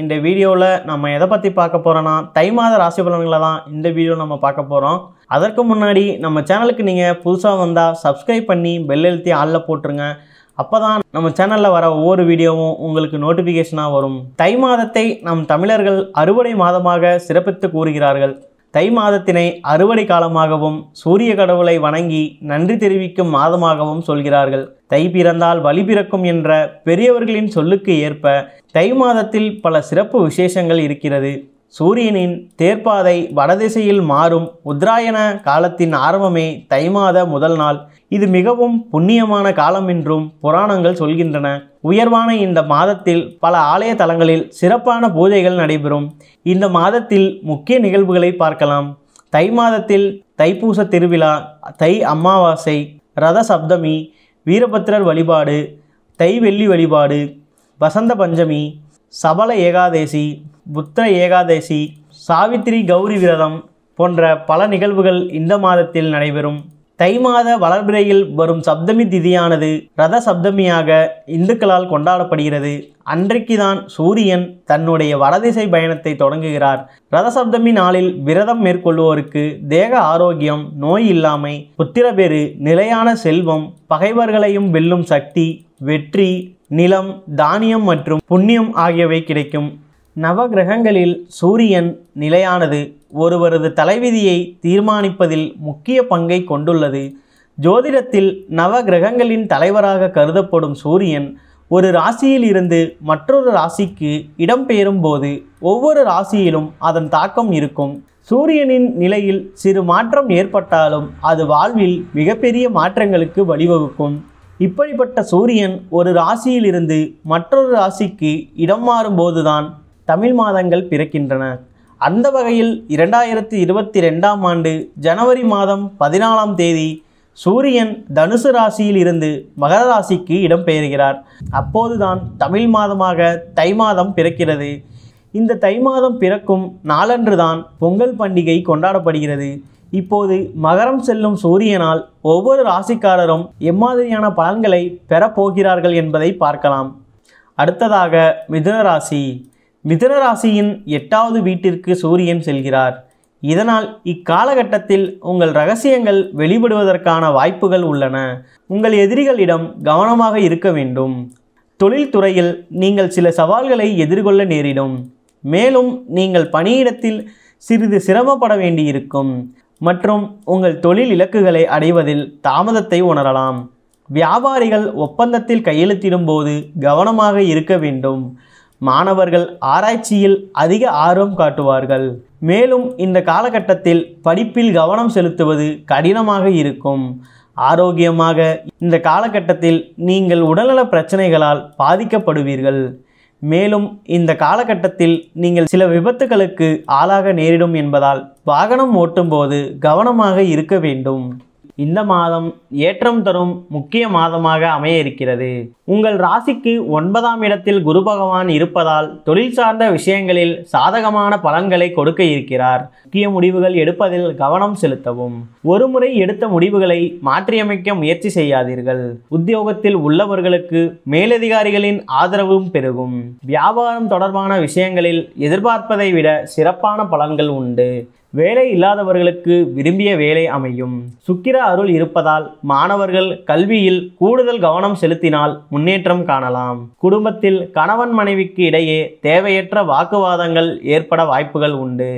இந்த வீடியோவில் நம்ம எதை பற்றி பார்க்க போகிறோன்னா தை மாத ராசி பலன்களை தான் இந்த வீடியோ நம்ம பார்க்க போகிறோம் அதற்கு முன்னாடி நம்ம சேனலுக்கு நீங்கள் புதுசாக வந்தால் சப்ஸ்கிரைப் பண்ணி பெல் எழுத்தி ஆளில் போட்டுருங்க அப்போ தான் நம்ம சேனலில் வர ஒவ்வொரு வீடியோவும் உங்களுக்கு நோட்டிஃபிகேஷனாக வரும் தை மாதத்தை நம் தமிழர்கள் அறுவடை மாதமாக சிறப்பித்து கூறுகிறார்கள் தை மாதத்தினை அறுவடை காலமாகவும் சூரிய கடவுளை வணங்கி நன்றி தெரிவிக்கும் மாதமாகவும் சொல்கிறார்கள் தை பிறந்தால் வழி பிறக்கும் என்ற பெரியவர்களின் சொல்லுக்கு ஏற்ப தை மாதத்தில் பல சிறப்பு விசேஷங்கள் இருக்கிறது சூரியனின் தேர்ப்பாதை வடதிசையில் மாறும் உத்தராயண காலத்தின் ஆரம்பமே தை மாத முதல் நாள் இது மிகவும் புண்ணியமான காலம் என்றும் புராணங்கள் சொல்கின்றன உயர்வான இந்த மாதத்தில் பல ஆலய தலங்களில் சிறப்பான பூஜைகள் நடைபெறும் இந்த மாதத்தில் முக்கிய நிகழ்வுகளை பார்க்கலாம் தை மாதத்தில் தைப்பூச திருவிழா தை அமாவாசை ரத சப்தமி வீரபத்திரர் வழிபாடு தை வெள்ளி வழிபாடு வசந்த பஞ்சமி சபல ஏகாதேசி புத்திர ஏகாதசி சாவித்திரி கௌரி விரதம் போன்ற பல நிகழ்வுகள் இந்த மாதத்தில் நடைபெறும் தை மாத வளர்பிறையில் வரும் சப்தமி திதியானது ரத சப்தமியாக இந்துக்களால் கொண்டாடப்படுகிறது அன்றைக்கு தான் சூரியன் தன்னுடைய வடதிசை பயணத்தை தொடங்குகிறார் ரத சப்தமி நாளில் விரதம் மேற்கொள்வோருக்கு தேக ஆரோக்கியம் நோய் இல்லாமை புத்திரபேறு நிலையான செல்வம் பகைவர்களையும் வெல்லும் சக்தி வெற்றி நிலம் தானியம் மற்றும் புண்ணியம் ஆகியவை கிடைக்கும் நவகிரகங்களில் சூரியன் நிலையானது ஒருவரது தலைவிதியை தீர்மானிப்பதில் முக்கிய பங்கை கொண்டுள்ளது ஜோதிடத்தில் நவகிரகங்களின் தலைவராக கருதப்படும் சூரியன் ஒரு ராசியில் இருந்து மற்றொரு ராசிக்கு இடம்பெயரும் போது ஒவ்வொரு ராசியிலும் அதன் தாக்கம் இருக்கும் சூரியனின் நிலையில் சிறு மாற்றம் ஏற்பட்டாலும் அது வாழ்வில் மிகப்பெரிய மாற்றங்களுக்கு வழிவகுக்கும் இப்படிப்பட்ட சூரியன் ஒரு ராசியிலிருந்து மற்றொரு ராசிக்கு இடம் மாறும்போதுதான் தமிழ் மாதங்கள் பிறக்கின்றன அந்த வகையில் இரண்டாயிரத்தி இருபத்தி ரெண்டாம் ஆண்டு ஜனவரி மாதம் பதினாலாம் தேதி சூரியன் தனுசு ராசியில் இருந்து மகர ராசிக்கு இடம்பெயர்கிறார் அப்போதுதான் தமிழ் மாதமாக தை மாதம் பிறக்கிறது இந்த தை மாதம் பிறக்கும் நாளன்று தான் பொங்கல் பண்டிகை கொண்டாடப்படுகிறது இப்போது மகரம் செல்லும் சூரியனால் ஒவ்வொரு ராசிக்காரரும் எம்மாதிரியான பலன்களை பெறப்போகிறார்கள் என்பதை பார்க்கலாம் அடுத்ததாக மிதுன ராசி மிதனராசியின் எட்டாவது வீட்டிற்கு சூரியன் செல்கிறார் இதனால் இக்காலகட்டத்தில் உங்கள் ரகசியங்கள் வெளிப்படுவதற்கான வாய்ப்புகள் உள்ளன உங்கள் எதிரிகளிடம் கவனமாக இருக்க வேண்டும் தொழில்துறையில் நீங்கள் சில சவால்களை எதிர்கொள்ள நேரிடும் மேலும் நீங்கள் பணியிடத்தில் சிறிது சிரமப்பட வேண்டியிருக்கும் மற்றும் உங்கள் தொழில் இலக்குகளை அடைவதில் தாமதத்தை உணரலாம் வியாபாரிகள் ஒப்பந்தத்தில் கையெழுத்திடும்போது கவனமாக இருக்க வேண்டும் மாணவர்கள் ஆராய்ச்சியில் அதிக ஆர்வம் காட்டுவார்கள் மேலும் இந்த காலகட்டத்தில் படிப்பில் கவனம் செலுத்துவது கடினமாக இருக்கும் ஆரோக்கியமாக இந்த காலகட்டத்தில் நீங்கள் உடல்நல பிரச்சனைகளால் பாதிக்கப்படுவீர்கள் மேலும் இந்த காலகட்டத்தில் நீங்கள் சில விபத்துகளுக்கு ஆளாக நேரிடும் என்பதால் வாகனம் ஓட்டும்போது கவனமாக இருக்க வேண்டும் இந்த மாதம் ஏற்றம் தரும் முக்கிய மாதமாக அமைய இருக்கிறது உங்கள் ராசிக்கு ஒன்பதாம் இடத்தில் குரு பகவான் இருப்பதால் தொழில் சார்ந்த விஷயங்களில் சாதகமான பலன்களை கொடுக்க இருக்கிறார் முக்கிய முடிவுகள் எடுப்பதில் கவனம் செலுத்தவும் ஒருமுறை எடுத்த முடிவுகளை மாற்றியமைக்க முயற்சி செய்யாதீர்கள் உத்தியோகத்தில் உள்ளவர்களுக்கு மேலதிகாரிகளின் ஆதரவும் பெருகும் வியாபாரம் தொடர்பான விஷயங்களில் எதிர்பார்ப்பதை விட சிறப்பான பலன்கள் உண்டு வேலை இல்லாதவர்களுக்கு விரும்பிய வேலை அமையும் சுக்கிர அருள் இருப்பதால் மாணவர்கள் கல்வியில் கூடுதல் கவனம் செலுத்தினால் முன்னேற்றம் காணலாம் குடும்பத்தில் கணவன் மனைவிக்கு இடையே தேவையற்ற வாக்குவாதங்கள் ஏற்பட வாய்ப்புகள் உண்டு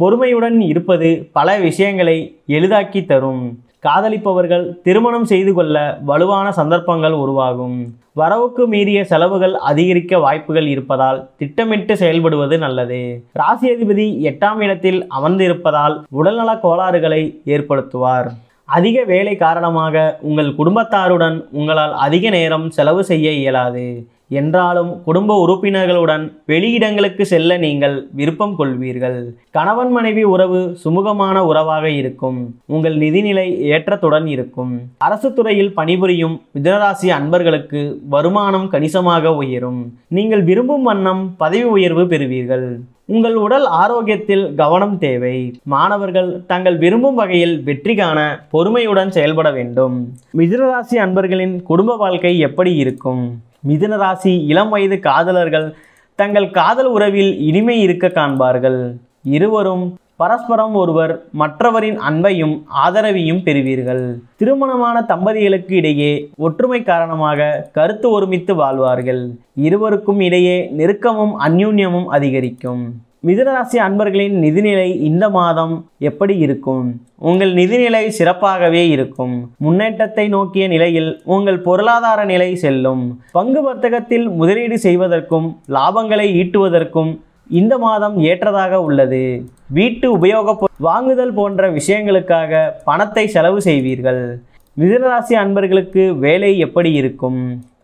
பொறுமையுடன் இருப்பது பல விஷயங்களை எளிதாக்கி தரும் காதலிப்பவர்கள் திருமணம் செய்து கொள்ள வலுவான சந்தர்ப்பங்கள் உருவாகும் வரவுக்கு மீறிய செலவுகள் அதிகரிக்க வாய்ப்புகள் இருப்பதால் திட்டமிட்டு செயல்படுவது நல்லது ராசி அதிபதி எட்டாம் இடத்தில் அமர்ந்திருப்பதால் உடல்நல கோளாறுகளை ஏற்படுத்துவார் அதிக வேலை காரணமாக உங்கள் குடும்பத்தாருடன் உங்களால் அதிக நேரம் செலவு செய்ய இயலாது என்றாலும் குடும்ப உறுப்பினர்களுடன் வெளியிடங்களுக்கு செல்ல நீங்கள் விருப்பம் கொள்வீர்கள் கணவன் மனைவி உறவு சுமூகமான உறவாக இருக்கும் உங்கள் நிதிநிலை ஏற்றத்துடன் இருக்கும் அரசு துறையில் பணிபுரியும் மிதனராசி அன்பர்களுக்கு வருமானம் கணிசமாக உயரும் நீங்கள் விரும்பும் வண்ணம் பதவி உயர்வு பெறுவீர்கள் உங்கள் உடல் ஆரோக்கியத்தில் கவனம் தேவை மாணவர்கள் தங்கள் விரும்பும் வகையில் வெற்றி காண பொறுமையுடன் செயல்பட வேண்டும் மிதனராசி அன்பர்களின் குடும்ப வாழ்க்கை எப்படி இருக்கும் மிதுன ராசி இளம் வயது காதலர்கள் தங்கள் காதல் உறவில் இனிமை இருக்க காண்பார்கள் இருவரும் பரஸ்பரம் ஒருவர் மற்றவரின் அன்பையும் ஆதரவையும் பெறுவீர்கள் திருமணமான தம்பதிகளுக்கு இடையே ஒற்றுமை காரணமாக கருத்து ஒருமித்து வாழ்வார்கள் இருவருக்கும் இடையே நெருக்கமும் அந்யூன்யமும் அதிகரிக்கும் மிதுனராசி அன்பர்களின் நிதிநிலை இந்த மாதம் எப்படி இருக்கும் உங்கள் நிதிநிலை சிறப்பாகவே இருக்கும் முன்னேற்றத்தை நோக்கிய நிலையில் உங்கள் பொருளாதார நிலை செல்லும் பங்கு வர்த்தகத்தில் முதலீடு செய்வதற்கும் லாபங்களை ஈட்டுவதற்கும் இந்த மாதம் ஏற்றதாக உள்ளது வீட்டு உபயோக வாங்குதல் போன்ற விஷயங்களுக்காக பணத்தை செலவு செய்வீர்கள் மிதுனராசி அன்பர்களுக்கு வேலை எப்படி இருக்கும்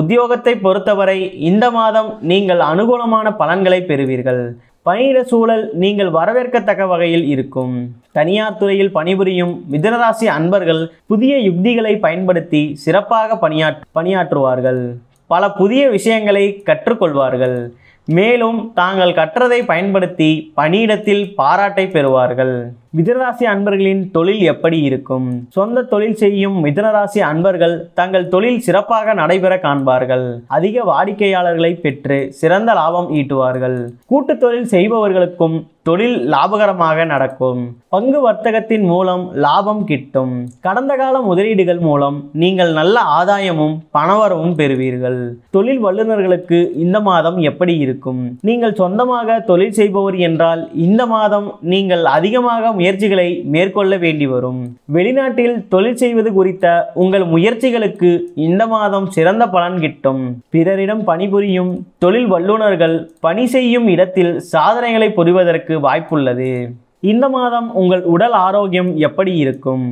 உத்தியோகத்தை பொறுத்தவரை இந்த மாதம் நீங்கள் அனுகூலமான பலன்களை பெறுவீர்கள் பணியிட சூழல் நீங்கள் வரவேற்கத்தக்க வகையில் இருக்கும் தனியார் துறையில் பணிபுரியும் மிதனராசி அன்பர்கள் புதிய யுக்திகளை பயன்படுத்தி சிறப்பாக பணியாற் பணியாற்றுவார்கள் பல புதிய விஷயங்களை கற்றுக்கொள்வார்கள் மேலும் தாங்கள் கற்றதை பயன்படுத்தி பணியிடத்தில் பாராட்டை பெறுவார்கள் மிதனராசி அன்பர்களின் தொழில் எப்படி இருக்கும் சொந்த தொழில் செய்யும் மிதனராசி அன்பர்கள் தங்கள் தொழில் சிறப்பாக நடைபெற காண்பார்கள் அதிக வாடிக்கையாளர்களை பெற்று சிறந்த லாபம் ஈட்டுவார்கள் கூட்டு தொழில் செய்பவர்களுக்கும் தொழில் லாபகரமாக நடக்கும் பங்கு வர்த்தகத்தின் மூலம் லாபம் கிட்டும் கடந்த கால முதலீடுகள் மூலம் நீங்கள் நல்ல ஆதாயமும் பணவரவும் பெறுவீர்கள் தொழில் வல்லுநர்களுக்கு இந்த மாதம் எப்படி இருக்கும் நீங்கள் சொந்தமாக தொழில் செய்பவர் என்றால் இந்த மாதம் நீங்கள் அதிகமாக முயற்சிகளை மேற்கொள்ள வேண்டி வரும் வெளிநாட்டில் தொழில் செய்வது குறித்த உங்கள் முயற்சிகளுக்கு இந்த மாதம் சிறந்த பலன் கிட்டும் பிறரிடம் பணிபுரியும் தொழில் வல்லுநர்கள் பணி செய்யும் இடத்தில் சாதனைகளை புரிவதற்கு வாய்ப்புள்ளது இந்த மாதம் உங்கள் உடல் ஆரோக்கியம் எப்படி இருக்கும்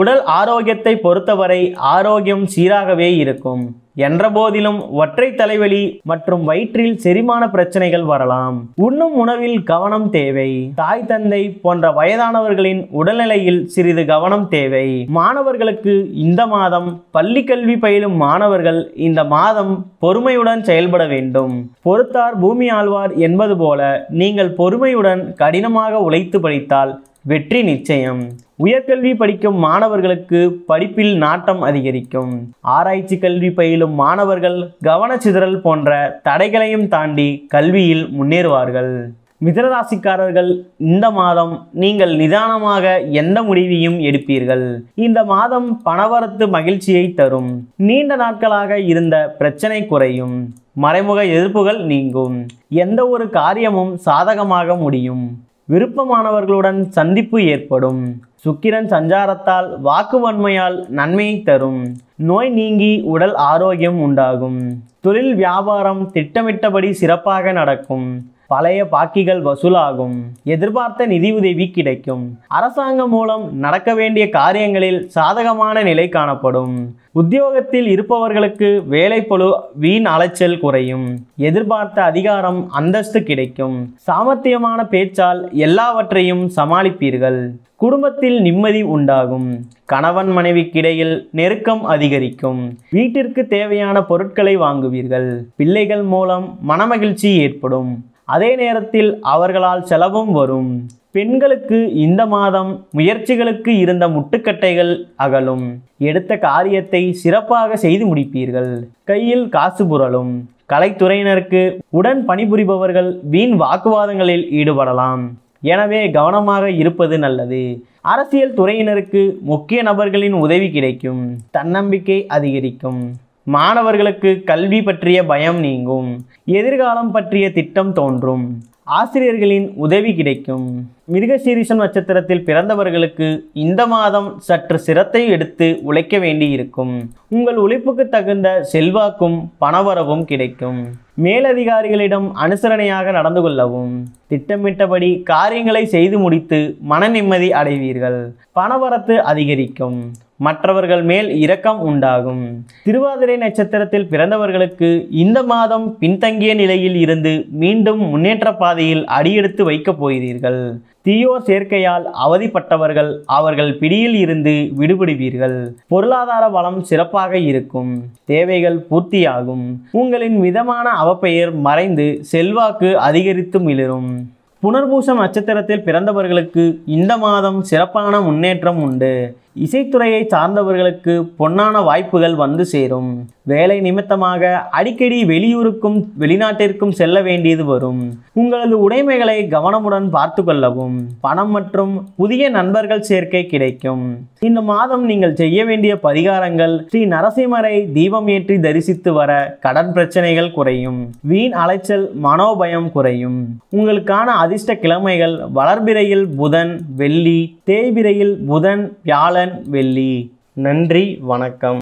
உடல் ஆரோக்கியத்தை பொறுத்தவரை ஆரோக்கியம் சீராகவே இருக்கும் என்றபோதிலும் ஒற்றை தலைவலி மற்றும் வயிற்றில் செரிமான பிரச்சனைகள் வரலாம் உண்ணும் உணவில் கவனம் தேவை தாய் தந்தை போன்ற வயதானவர்களின் உடல்நிலையில் சிறிது கவனம் தேவை மாணவர்களுக்கு இந்த மாதம் பள்ளி கல்வி பயிலும் மாணவர்கள் இந்த மாதம் பொறுமையுடன் செயல்பட வேண்டும் பொறுத்தார் பூமி ஆழ்வார் என்பது போல நீங்கள் பொறுமையுடன் கடினமாக உழைத்து படித்தால் வெற்றி நிச்சயம் உயர்கல்வி படிக்கும் மாணவர்களுக்கு படிப்பில் நாட்டம் அதிகரிக்கும் ஆராய்ச்சி கல்வி பயிலும் மாணவர்கள் கவனச்சிதறல் போன்ற தடைகளையும் தாண்டி கல்வியில் முன்னேறுவார்கள் மிதனராசிக்காரர்கள் இந்த மாதம் நீங்கள் நிதானமாக எந்த முடிவையும் எடுப்பீர்கள் இந்த மாதம் பணவரத்து மகிழ்ச்சியை தரும் நீண்ட நாட்களாக இருந்த பிரச்சனை குறையும் மறைமுக எதிர்ப்புகள் நீங்கும் எந்த ஒரு காரியமும் சாதகமாக முடியும் விருப்பமானவர்களுடன் சந்திப்பு ஏற்படும் சுக்கிரன் சஞ்சாரத்தால் வாக்குவன்மையால் நன்மையை தரும் நோய் நீங்கி உடல் ஆரோக்கியம் உண்டாகும் தொழில் வியாபாரம் திட்டமிட்டபடி சிறப்பாக நடக்கும் பழைய பாக்கிகள் வசூலாகும் எதிர்பார்த்த நிதியுதவி கிடைக்கும் அரசாங்கம் மூலம் நடக்க வேண்டிய காரியங்களில் சாதகமான நிலை காணப்படும் உத்தியோகத்தில் இருப்பவர்களுக்கு வேலைப்பழு வீண் அலைச்சல் குறையும் எதிர்பார்த்த அதிகாரம் அந்தஸ்து கிடைக்கும் சாமர்த்தியமான பேச்சால் எல்லாவற்றையும் சமாளிப்பீர்கள் குடும்பத்தில் நிம்மதி உண்டாகும் கணவன் மனைவிக்கிடையில் நெருக்கம் அதிகரிக்கும் வீட்டிற்கு தேவையான பொருட்களை வாங்குவீர்கள் பிள்ளைகள் மூலம் மனமகிழ்ச்சி ஏற்படும் அதே நேரத்தில் அவர்களால் செலவும் வரும் பெண்களுக்கு இந்த மாதம் முயற்சிகளுக்கு இருந்த முட்டுக்கட்டைகள் அகலும் எடுத்த காரியத்தை சிறப்பாக செய்து முடிப்பீர்கள் கையில் காசு புரளும் கலைத்துறையினருக்கு உடன் பணிபுரிபவர்கள் வீண் வாக்குவாதங்களில் ஈடுபடலாம் எனவே கவனமாக இருப்பது நல்லது அரசியல் துறையினருக்கு முக்கிய நபர்களின் உதவி கிடைக்கும் தன்னம்பிக்கை அதிகரிக்கும் மாணவர்களுக்கு கல்வி பற்றிய பயம் நீங்கும் எதிர்காலம் பற்றிய திட்டம் தோன்றும் ஆசிரியர்களின் உதவி கிடைக்கும் மிருகசீரிசன் நட்சத்திரத்தில் பிறந்தவர்களுக்கு இந்த மாதம் சற்று சிரத்தை எடுத்து உழைக்க வேண்டியிருக்கும் உங்கள் உழைப்புக்கு தகுந்த செல்வாக்கும் பணவரவும் கிடைக்கும் மேலதிகாரிகளிடம் அனுசரணையாக நடந்து கொள்ளவும் திட்டமிட்டபடி காரியங்களை செய்து முடித்து மன நிம்மதி அடைவீர்கள் பணவரத்து அதிகரிக்கும் மற்றவர்கள் மேல் இரக்கம் உண்டாகும் திருவாதிரை நட்சத்திரத்தில் பிறந்தவர்களுக்கு இந்த மாதம் பின்தங்கிய நிலையில் இருந்து மீண்டும் முன்னேற்ற பாதையில் அடியெடுத்து வைக்கப் போகிறீர்கள் தீயோர் சேர்க்கையால் அவதிப்பட்டவர்கள் அவர்கள் பிடியில் இருந்து விடுபடுவீர்கள் பொருளாதார வளம் சிறப்பாக இருக்கும் தேவைகள் பூர்த்தியாகும் உங்களின் மிதமான அவப்பெயர் மறைந்து செல்வாக்கு அதிகரித்து மிளிரும் புனர்பூசம் நட்சத்திரத்தில் பிறந்தவர்களுக்கு இந்த மாதம் சிறப்பான முன்னேற்றம் உண்டு இசைத்துறையை சார்ந்தவர்களுக்கு பொன்னான வாய்ப்புகள் வந்து சேரும் வேலை நிமித்தமாக அடிக்கடி வெளியூருக்கும் வெளிநாட்டிற்கும் செல்ல வேண்டியது வரும் உங்களது உடைமைகளை கவனமுடன் பார்த்து கொள்ளவும் பணம் மற்றும் புதிய நண்பர்கள் சேர்க்கை கிடைக்கும் இந்த மாதம் நீங்கள் செய்ய வேண்டிய பரிகாரங்கள் ஸ்ரீ நரசிம்மரை தீபம் ஏற்றி தரிசித்து வர கடன் பிரச்சனைகள் குறையும் வீண் அலைச்சல் மனோபயம் குறையும் உங்களுக்கான அதிர்ஷ்ட கிழமைகள் வளர்பிறையில் புதன் வெள்ளி தேய்பிரையில் புதன் வியாழ வியாழன் வெள்ளி நன்றி வணக்கம்